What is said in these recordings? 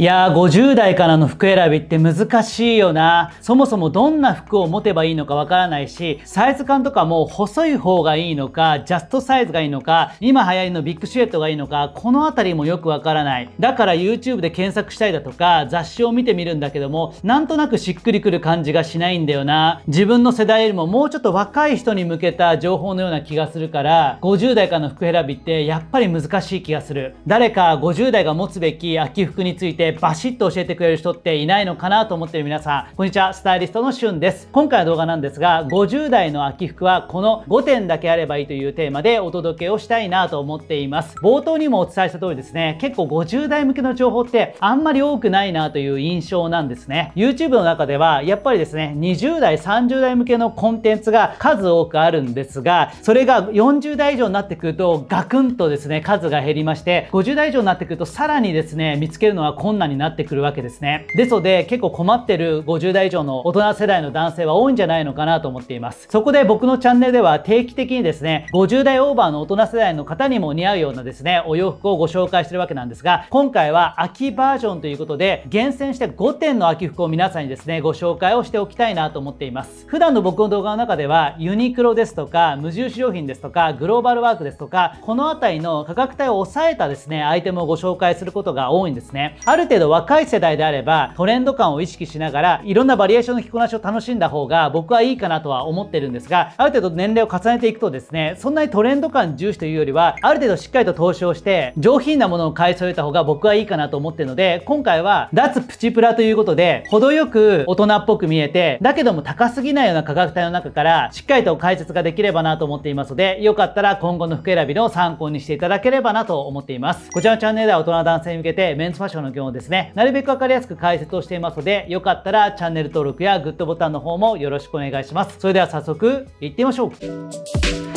いやー、50代からの服選びって難しいよな。そもそもどんな服を持てばいいのかわからないし、サイズ感とかも細い方がいいのか、ジャストサイズがいいのか、今流行りのビッグシルエットがいいのか、このあたりもよくわからない。だから YouTube で検索したりだとか、雑誌を見てみるんだけども、なんとなくしっくりくる感じがしないんだよな。自分の世代よりももうちょっと若い人に向けた情報のような気がするから、50代からの服選びってやっぱり難しい気がする。誰か50代が持つべき秋服についてえー、バシッと教えてくれる人っていないのかなと思ってる皆さんこんにちはスタイリストのしゅんです今回の動画なんですが50代の秋服はこの5点だけあればいいというテーマでお届けをしたいなと思っています冒頭にもお伝えした通りですね結構50代向けの情報ってあんまり多くないなという印象なんですね YouTube の中ではやっぱりですね20代30代向けのコンテンツが数多くあるんですがそれが40代以上になってくるとガクンとですね数が減りまして50代以上になってくるとさらにですね見つけるのは困難難になってくるわけですねですので結構困ってる50代以上の大人世代の男性は多いんじゃないのかなと思っていますそこで僕のチャンネルでは定期的にですね50代オーバーの大人世代の方にも似合うようなですねお洋服をご紹介してるわけなんですが今回は秋バージョンということで厳選して5点の秋服を皆さんにですねご紹介をしておきたいなと思っています普段の僕の動画の中ではユニクロですとか無印良品ですとかグローバルワークですとかこの辺りの価格帯を抑えたですねアイテムをご紹介することが多いんですねあるある程度若い世代であればトレンド感を意識しながらいろんなバリエーションの着こなしを楽しんだ方が僕はいいかなとは思ってるんですがある程度年齢を重ねていくとですねそんなにトレンド感重視というよりはある程度しっかりと投資をして上品なものを買い揃えた方が僕はいいかなと思ってるので今回は脱プチプラということで程よく大人っぽく見えてだけども高すぎないような価格帯の中からしっかりと解説ができればなと思っていますのでよかったら今後の服選びの参考にしていただければなと思っていますこちらのチャンネルでは大人男性に向けてメンズファッションの業ですね、なるべくわかりやすく解説をしていますので、よかったらチャンネル登録やグッドボタンの方もよろしくお願いします。それでは早速、いってみましょう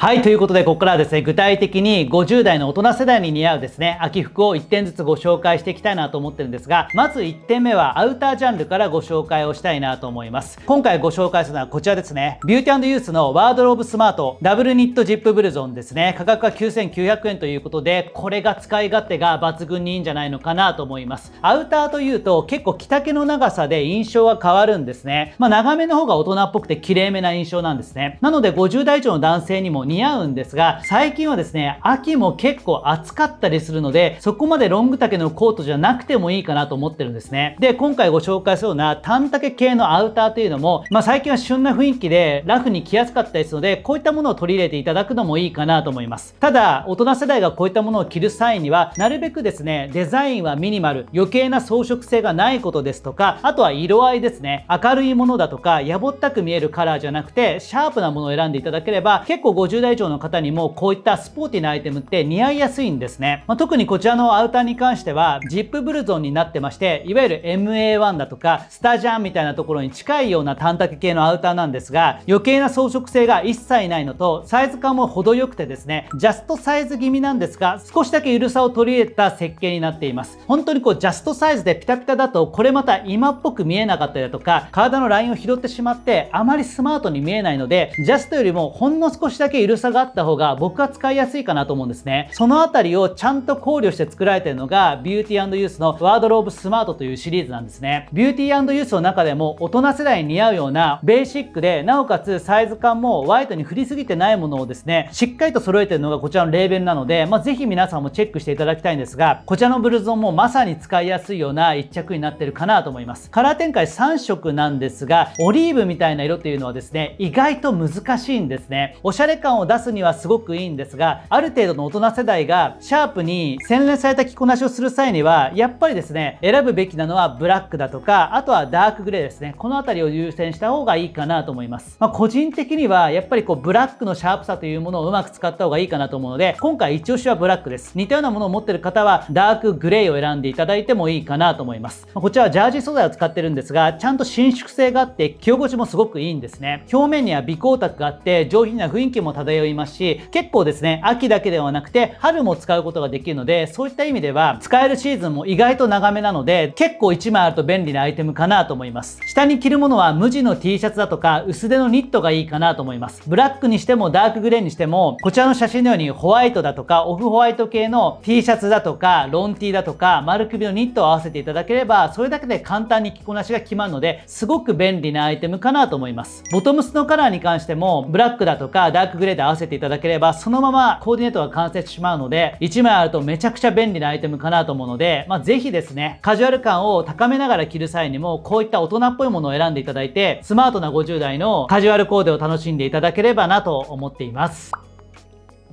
はい。ということで、ここからはですね、具体的に50代の大人世代に似合うですね、秋服を1点ずつご紹介していきたいなと思ってるんですが、まず1点目はアウタージャンルからご紹介をしたいなと思います。今回ご紹介するのはこちらですね、ビューティーユースのワードローブスマート、ダブルニットジップブルゾンですね、価格は9900円ということで、これが使い勝手が抜群にいいんじゃないのかなと思います。アウターというと結構着丈の長さで印象が変わるんですね。まあ、長めの方が大人っぽくて綺麗めな印象なんですね。なので50代以上の男性にも似合うんですが、最近はですね、秋も結構暑かったりするので、そこまでロング丈のコートじゃなくてもいいかなと思ってるんですね。で、今回ご紹介するような短丈系のアウターというのも、まあ最近は旬な雰囲気でラフに着やすかったりするので、こういったものを取り入れていただくのもいいかなと思います。ただ、大人世代がこういったものを着る際には、なるべくですね、デザインはミニマル、余計な装飾性がないことですとか、あとは色合いですね。明るいものだとか、やぼったく見えるカラーじゃなくて、シャープなものを選んでいただければ、結構50 50代以上の方にもこういったスポーティなアイテムって似合いやすいんですね、まあ、特にこちらのアウターに関してはジップブルゾンになってましていわゆる MA1 だとかスタジャンみたいなところに近いような短丈系のアウターなんですが余計な装飾性が一切ないのとサイズ感も程よくてですねジャストサイズ気味なんですが少しだけ緩さを取り入れた設計になっています本当にこうジャストサイズでピタピタだとこれまた今っぽく見えなかったりだとか体のラインを拾ってしまってあまりスマートに見えないのでジャストよりもほんの少しだけ緩さがあった方が僕は使いやすいかなと思うんですね。そのあたりをちゃんと考慮して作られているのがビューティーユースのワードローブスマートというシリーズなんですね。ビューティーユースの中でも大人世代に似合うようなベーシックで、なおかつサイズ感もワイトに振りすぎてないものをですね、しっかりと揃えているのがこちらのレーベルなので、まあ、ぜひ皆さんもチェックしていただきたいんですが、こちらのブルゾンもまさに使いやすいような一着になってるかなと思います。カラー展開3色なんですが、オリーブみたいな色というのはですね、意外と難しいんですね。おしゃれ感を出すにはすごくいいんですが、ある程度の大人世代がシャープに洗練された着こなしをする際には、やっぱりですね、選ぶべきなのはブラックだとか、あとはダークグレーですね。この辺りを優先した方がいいかなと思います。まあ、個人的には、やっぱりこう、ブラックのシャープさというものをうまく使った方がいいかなと思うので、今回一押しはブラックです。似たようなものを持ってる方は、ダークグレーを選んでいただいてもいいかなと思います。まあ、こちらはジャージ素材を使ってるんですが、ちゃんと伸縮性があって、着心地もすごくいいんですね。表面には微光沢があって、上品な雰囲気も漂漂いますし、結構ですね、秋だけではなくて、春も使うことができるので、そういった意味では、使えるシーズンも意外と長めなので、結構1枚あると便利なアイテムかなと思います。下に着るものは無地の T シャツだとか、薄手のニットがいいかなと思います。ブラックにしてもダークグレーにしても、こちらの写真のようにホワイトだとか、オフホワイト系の T シャツだとか、ロン T だとか、丸首のニットを合わせていただければ、それだけで簡単に着こなしが決まるので、すごく便利なアイテムかなと思います。ボトムスのカラーに関しても、ブラックだとか、ダークグレーで合わせていただければ、そのままコーディネートが完成してしまうので、1枚あるとめちゃくちゃ便利なアイテムかなと思うので、まあ、ぜひですね、カジュアル感を高めながら着る際にも、こういった大人っぽいものを選んでいただいて、スマートな50代のカジュアルコーデを楽しんでいただければなと思っています。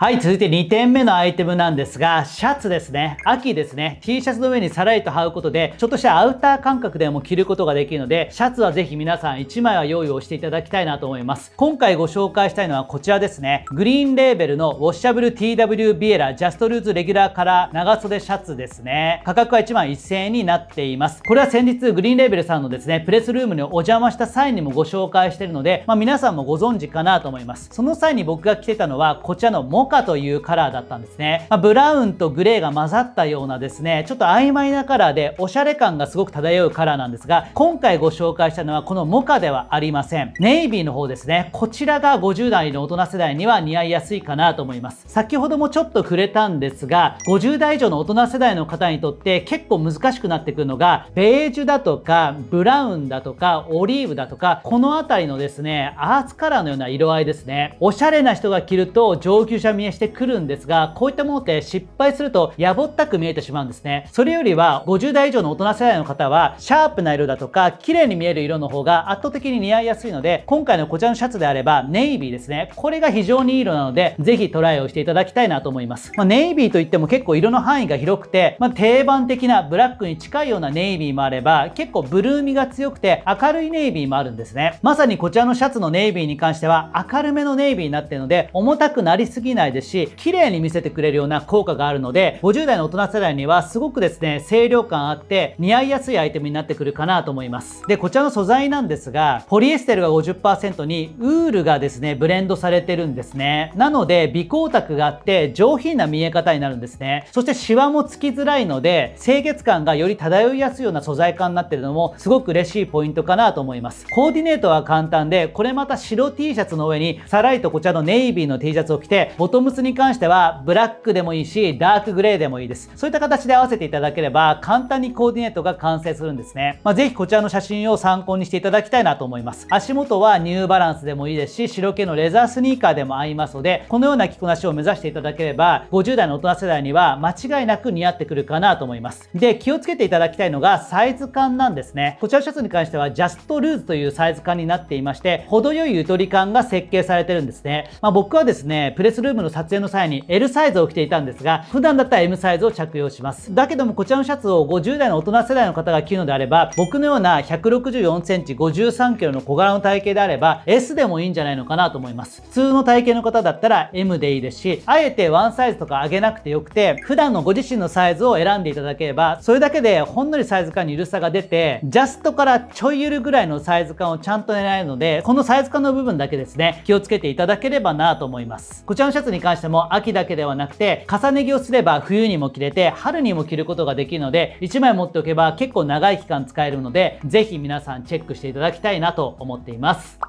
はい、続いて2点目のアイテムなんですが、シャツですね。秋ですね。T シャツの上にさらりと羽うことで、ちょっとしたアウター感覚でも着ることができるので、シャツはぜひ皆さん1枚は用意をしていただきたいなと思います。今回ご紹介したいのはこちらですね。グリーンレーベルのウォッシャブル TW ビエラジャストルーズレギュラーカラー長袖シャツですね。価格は1万1000円になっています。これは先日グリーンレーベルさんのですね、プレスルームにお邪魔した際にもご紹介してるので、まあ、皆さんもご存知かなと思います。その際に僕が着てたのは、こちらのモ赤というカラーだったんですね。まあ、ブラウンとグレーが混ざったようなですね、ちょっと曖昧なカラーでおしゃれ感がすごく漂うカラーなんですが、今回ご紹介したのはこのモカではありません。ネイビーの方ですね。こちらが50代の大人世代には似合いやすいかなと思います。先ほどもちょっと触れたんですが、50代以上の大人世代の方にとって結構難しくなってくるのが、ベージュだとか、ブラウンだとか、オリーブだとか、この辺りのですね、アーツカラーのような色合いですね。おしゃれな人が着ると上級者見えしてくるんですが、こういったものって失敗するとやぼったく見えてしまうんですね。それよりは、50代以上の大人世代の方は、シャープな色だとか、綺麗に見える色の方が圧倒的に似合いやすいので、今回のこちらのシャツであれば、ネイビーですね。これが非常にいい色なので、ぜひトライをしていただきたいなと思います。まあ、ネイビーといっても結構色の範囲が広くて、まあ、定番的なブラックに近いようなネイビーもあれば、結構ブルーみが強くて明るいネイビーもあるんですね。まさにこちらのシャツのネイビーに関しては、明るめのネイビーになってるので、重たくなりすぎないないですし、綺麗に見せてくれるような効果があるので、50代の大人世代にはすごくですね、清涼感あって、似合いやすいアイテムになってくるかなと思います。で、こちらの素材なんですが、ポリエステルが50%に、ウールがですね、ブレンドされてるんですね。なので、微光沢があって、上品な見え方になるんですね。そして、シワもつきづらいので、清潔感がより漂いやすいような素材感になってるのも、すごく嬉しいポイントかなと思います。コーディネートは簡単で、これまた白 T シャツの上に、さらりとこちらのネイビーの T シャツを着て、ボトムスに関しては、ブラックでもいいし、ダークグレーでもいいです。そういった形で合わせていただければ、簡単にコーディネートが完成するんですね。まあ、ぜひこちらの写真を参考にしていただきたいなと思います。足元はニューバランスでもいいですし、白系のレザースニーカーでも合いますので、このような着こなしを目指していただければ、50代の大人世代には間違いなく似合ってくるかなと思います。で、気をつけていただきたいのが、サイズ感なんですね。こちらのシャツに関しては、ジャストルーズというサイズ感になっていまして、程よいゆとり感が設計されてるんですね。まあ、僕はですね、プレスルームムの撮影の際に L サイズを着ていたんですが、普段だったら M サイズを着用します。だけどもこちらのシャツを50代の大人世代の方が着るのであれば、僕のような164センチ53キロの小柄の体型であれば、S でもいいんじゃないのかなと思います。普通の体型の方だったら M でいいですし、あえてワンサイズとか上げなくてよくて、普段のご自身のサイズを選んでいただければ、それだけでほんのりサイズ感に緩さが出て、ジャストからちょいゆるぐらいのサイズ感をちゃんと狙えるので、このサイズ感の部分だけですね、気をつけていただければなと思います。こちらのシャツに関しても秋だけではなくて重ね着をすれば冬にも着れて春にも着ることができるので1枚持っておけば結構長い期間使えるのでぜひ皆さんチェックしていただきたいなと思っています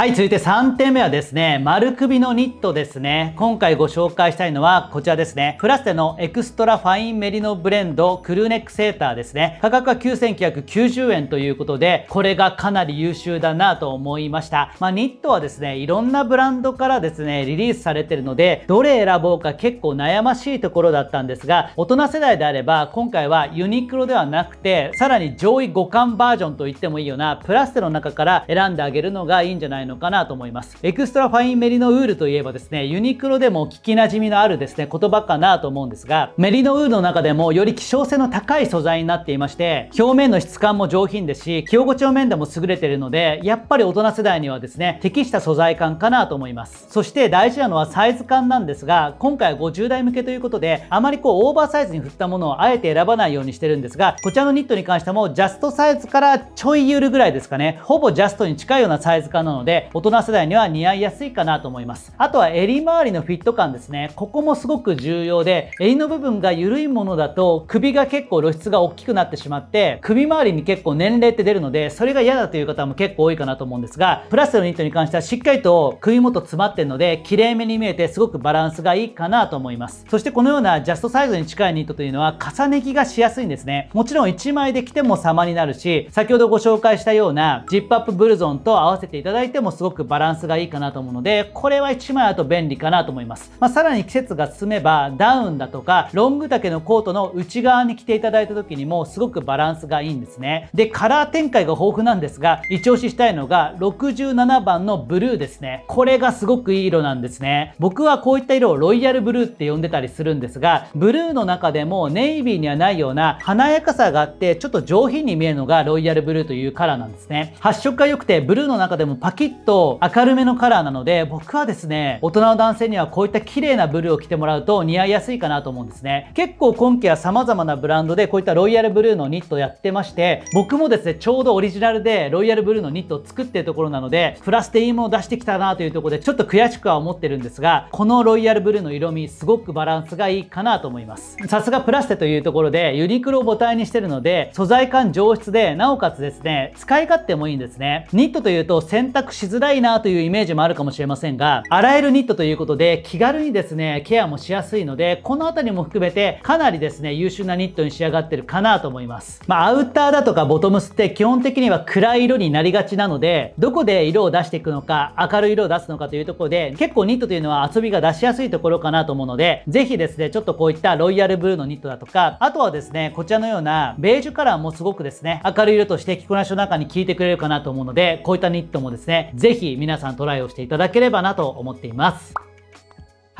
はい、続いて3点目はですね、丸首のニットですね。今回ご紹介したいのはこちらですね。プラステのエクストラファインメリノブレンドクルーネックセーターですね。価格は9990円ということで、これがかなり優秀だなと思いました。まあ、ニットはですね、いろんなブランドからですね、リリースされてるので、どれ選ぼうか結構悩ましいところだったんですが、大人世代であれば、今回はユニクロではなくて、さらに上位互換バージョンと言ってもいいような、プラステの中から選んであげるのがいいんじゃないののかなと思います。エクストラファインメリノウールといえばですね、ユニクロでも聞きなじみのあるですね、言葉かなと思うんですが、メリノウールの中でもより希少性の高い素材になっていまして、表面の質感も上品ですし、着心地の面でも優れているので、やっぱり大人世代にはですね、適した素材感かなと思います。そして大事なのはサイズ感なんですが、今回は50代向けということで、あまりこうオーバーサイズに振ったものをあえて選ばないようにしてるんですが、こちらのニットに関してもジャストサイズからちょいゆるぐらいですかね、ほぼジャストに近いようなサイズ感なので、大人世代には似合いやすいかなと思います。あとは襟周りのフィット感ですね。ここもすごく重要で、襟の部分が緩いものだと、首が結構露出が大きくなってしまって、首周りに結構年齢って出るので、それが嫌だという方も結構多いかなと思うんですが、プラスのニットに関してはしっかりと首元詰まってるので、綺麗めに見えてすごくバランスがいいかなと思います。そしてこのようなジャストサイズに近いニットというのは、重ね着がしやすいんですね。もちろん1枚で着ても様になるし、先ほどご紹介したようなジップアップブルゾンと合わせていただいてってもすごくバランスがいいかなと思うので、これは1枚だと便利かなと思います。まあ、さらに季節が進めば、ダウンだとか、ロング丈のコートの内側に着ていただいた時にもすごくバランスがいいんですね。で、カラー展開が豊富なんですが、一押ししたいのが67番のブルーですね。これがすごくいい色なんですね。僕はこういった色をロイヤルブルーって呼んでたりするんですが、ブルーの中でもネイビーにはないような華やかさがあって、ちょっと上品に見えるのがロイヤルブルーというカラーなんですね。発色が良くて、ブルーの中でもパキッと明るめのカラーなので、僕はですね、大人の男性にはこういった綺麗なブルーを着てもらうと似合いやすいかなと思うんですね。結構今季は様々なブランドでこういったロイヤルブルーのニットをやってまして、僕もですね、ちょうどオリジナルでロイヤルブルーのニットを作ってるところなので、プラスでいいものを出してきたなというところで、ちょっと悔しくは思ってるんですが、このロイヤルブルーの色味、すごくバランスがいいかなと思います。さすがプラステというところで、ユニクロを母体にしてるので、素材感上質で、なおかつですね、使い勝手もいいんですね。ニットというと選択肢しづらいなというイメージもあるかもしれませんが、洗えるニットということで気軽にですね、ケアもしやすいので、このあたりも含めてかなりですね、優秀なニットに仕上がってるかなと思います。まあ、アウターだとかボトムスって基本的には暗い色になりがちなので、どこで色を出していくのか、明るい色を出すのかというところで、結構ニットというのは遊びが出しやすいところかなと思うので、ぜひですね、ちょっとこういったロイヤルブルーのニットだとか、あとはですね、こちらのようなベージュカラーもすごくですね、明るい色として着こなしの中に効いてくれるかなと思うので、こういったニットもですね、ぜひ皆さんトライをしていただければなと思っています。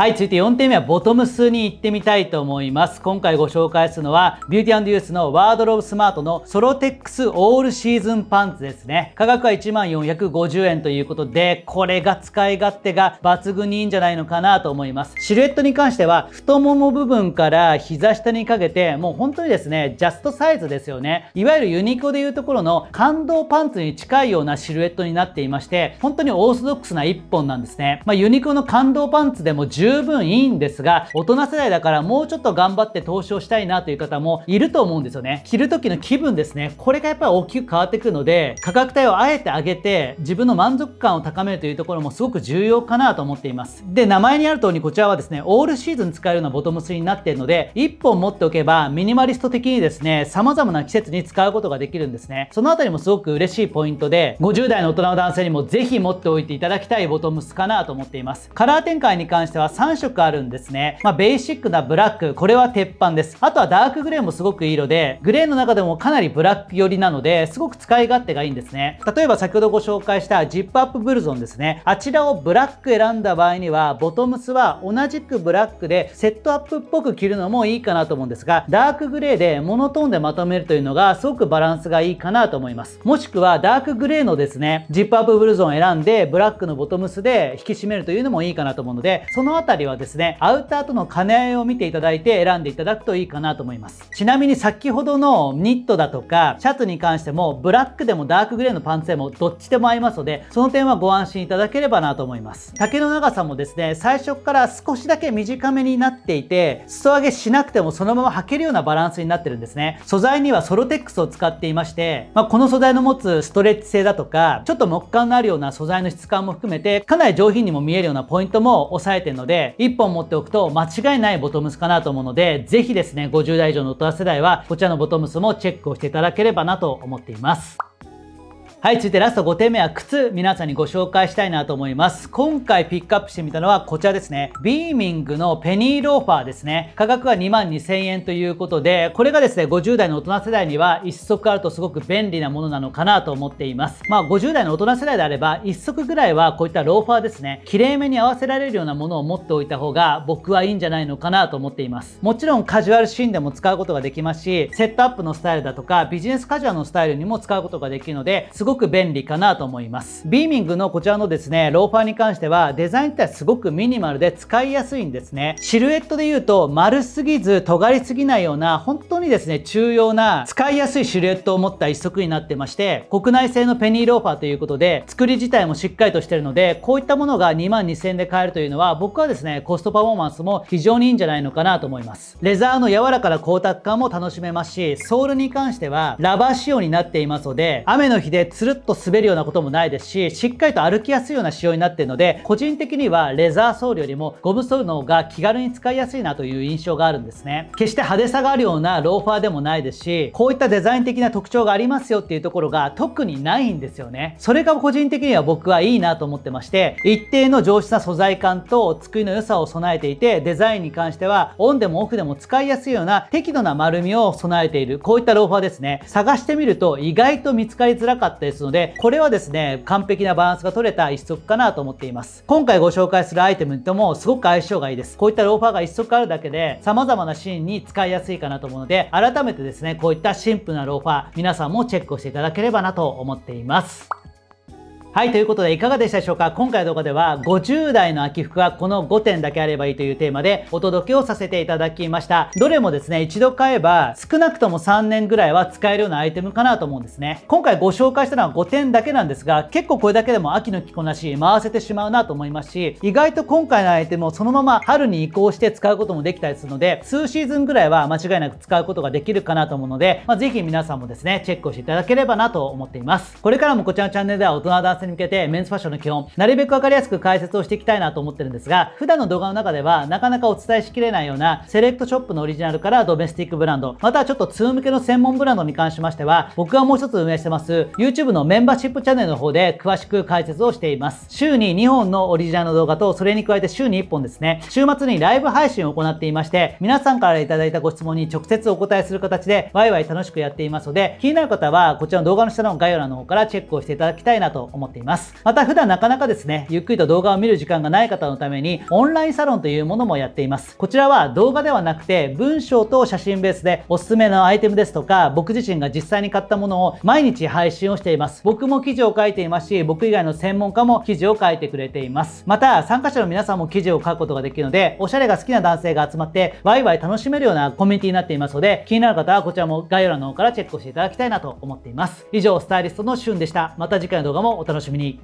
はい、続いて4点目はボトムスに行ってみたいと思います。今回ご紹介するのは、ビューティーユースのワードローブスマートのソロテックスオールシーズンパンツですね。価格は1450円ということで、これが使い勝手が抜群にいいんじゃないのかなと思います。シルエットに関しては、太もも部分から膝下にかけて、もう本当にですね、ジャストサイズですよね。いわゆるユニコでいうところの感動パンツに近いようなシルエットになっていまして、本当にオーソドックスな1本なんですね。まあ、ユニコの感動パンツでも十分いいんですが、大人世代だからもうちょっと頑張って投資をしたいなという方もいると思うんですよね。着る時の気分ですね。これがやっぱり大きく変わってくるので、価格帯をあえて上げて、自分の満足感を高めるというところもすごく重要かなと思っています。で、名前にある通りこちらはですね、オールシーズン使えるようなボトムスになっているので、1本持っておけばミニマリスト的にですね、様々な季節に使うことができるんですね。そのあたりもすごく嬉しいポイントで、50代の大人の男性にもぜひ持っておいていただきたいボトムスかなと思っています。カラー展開に関しては3色あるんですね。まあ、ベーシックなブラック、これは鉄板です。あとはダークグレーもすごくいい色で、グレーの中でもかなりブラック寄りなので、すごく使い勝手がいいんですね。例えば先ほどご紹介したジップアップブルゾンですね。あちらをブラック選んだ場合には、ボトムスは同じくブラックでセットアップっぽく着るのもいいかなと思うんですが、ダークグレーでモノトーンでまとめるというのがすごくバランスがいいかなと思います。もしくはダークグレーのですね、ジップアップブルゾン選んで、ブラックのボトムスで引き締めるというのもいいかなと思うので、そのあたりはですね、アウターとの兼ね合いを見ていただいて選んでいただくといいかなと思います。ちなみに先ほどのニットだとか、シャツに関しても、ブラックでもダークグレーのパンツでもどっちでも合いますので、その点はご安心いただければなと思います。丈の長さもですね、最初から少しだけ短めになっていて、裾上げしなくてもそのまま履けるようなバランスになってるんですね。素材にはソロテックスを使っていまして、まあ、この素材の持つストレッチ性だとか、ちょっと木感のあるような素材の質感も含めて、かなり上品にも見えるようなポイントも押さえてるので、で、1本持っておくと間違いないボトムスかなと思うので、ぜひですね、50代以上の大人世代は、こちらのボトムスもチェックをしていただければなと思っています。はい、続いてラスト5点目は靴、皆さんにご紹介したいなと思います。今回ピックアップしてみたのはこちらですね。ビーミングのペニーローファーですね。価格は22,000円ということで、これがですね、50代の大人世代には1足あるとすごく便利なものなのかなと思っています。まあ、50代の大人世代であれば、1足ぐらいはこういったローファーですね、きれいめに合わせられるようなものを持っておいた方が僕はいいんじゃないのかなと思っています。もちろんカジュアルシーンでも使うことができますし、セットアップのスタイルだとか、ビジネスカジュアルのスタイルにも使うことができるので、すごごく便利かなと思います。ビーミングのこちらのですね、ローファーに関してはデザイン自体すごくミニマルで使いやすいんですね。シルエットで言うと丸すぎず尖りすぎないような本当にですね、重要な使いやすいシルエットを持った一足になってまして、国内製のペニーローファーということで作り自体もしっかりとしてるので、こういったものが2万2000円で買えるというのは僕はですね、コストパフォーマンスも非常にいいんじゃないのかなと思います。レザーの柔らかな光沢感も楽しめますし、ソールに関してはラバー仕様になっていますので、雨の日でつるっと滑るようなこともないですし、しっかりと歩きやすいような仕様になっているので、個人的にはレザーソールよりもゴムソールの方が気軽に使いやすいなという印象があるんですね。決して派手さがあるようなローファーでもないですし、こういったデザイン的な特徴がありますよっていうところが特にないんですよね。それが個人的には僕はいいなと思ってまして、一定の上質な素材感と机の良さを備えていて、デザインに関してはオンでもオフでも使いやすいような適度な丸みを備えている、こういったローファーですね。探してみると意外と見つかりづらかったですので、これはですね、完璧なバランスが取れた一足かなと思っています。今回ご紹介するアイテムともすごく相性がいいです。こういったローファーが一足あるだけで、様々なシーンに使いやすいかなと思うので、改めてですね、こういったシンプルなローファー、皆さんもチェックをしていただければなと思っています。はい、ということでいかがでしたでしょうか今回の動画では50代の秋服はこの5点だけあればいいというテーマでお届けをさせていただきました。どれもですね、一度買えば少なくとも3年ぐらいは使えるようなアイテムかなと思うんですね。今回ご紹介したのは5点だけなんですが、結構これだけでも秋の着こなし回せてしまうなと思いますし、意外と今回のアイテムをそのまま春に移行して使うこともできたりするので、数シーズンぐらいは間違いなく使うことができるかなと思うので、まあ、ぜひ皆さんもですね、チェックをしていただければなと思っています。これからもこちらのチャンネルでは大人に向けてメンズファッションの基本、なるべくわかりやすく解説をしていきたいなと思ってるんですが、普段の動画の中ではなかなかお伝えしきれないようなセレクトショップのオリジナルからドメスティックブランド、またはちょっと通向けの専門ブランドに関しましては、僕がもう一つ運営してます YouTube のメンバーシップチャンネルの方で詳しく解説をしています。週に2本のオリジナルの動画と、それに加えて週に1本ですね、週末にライブ配信を行っていまして、皆さんから頂いたご質問に直接お答えする形で、ワイワイ楽しくやっていますので、気になる方はこちらの動画の下の概要欄の方からチェックをしていただきたいなと思っています。っています。また普段なかなかですね、ゆっくりと動画を見る時間がない方のために、オンラインサロンというものもやっています。こちらは動画ではなくて、文章と写真ベースでおすすめのアイテムですとか、僕自身が実際に買ったものを毎日配信をしています。僕も記事を書いていますし、僕以外の専門家も記事を書いてくれています。また、参加者の皆さんも記事を書くことができるので、おしゃれが好きな男性が集まって、ワイワイ楽しめるようなコミュニティになっていますので、気になる方はこちらも概要欄の方からチェックをしていただきたいなと思っています。以上、スタイリストのしゅんでした。また次回の動画もお楽しみに。楽しみに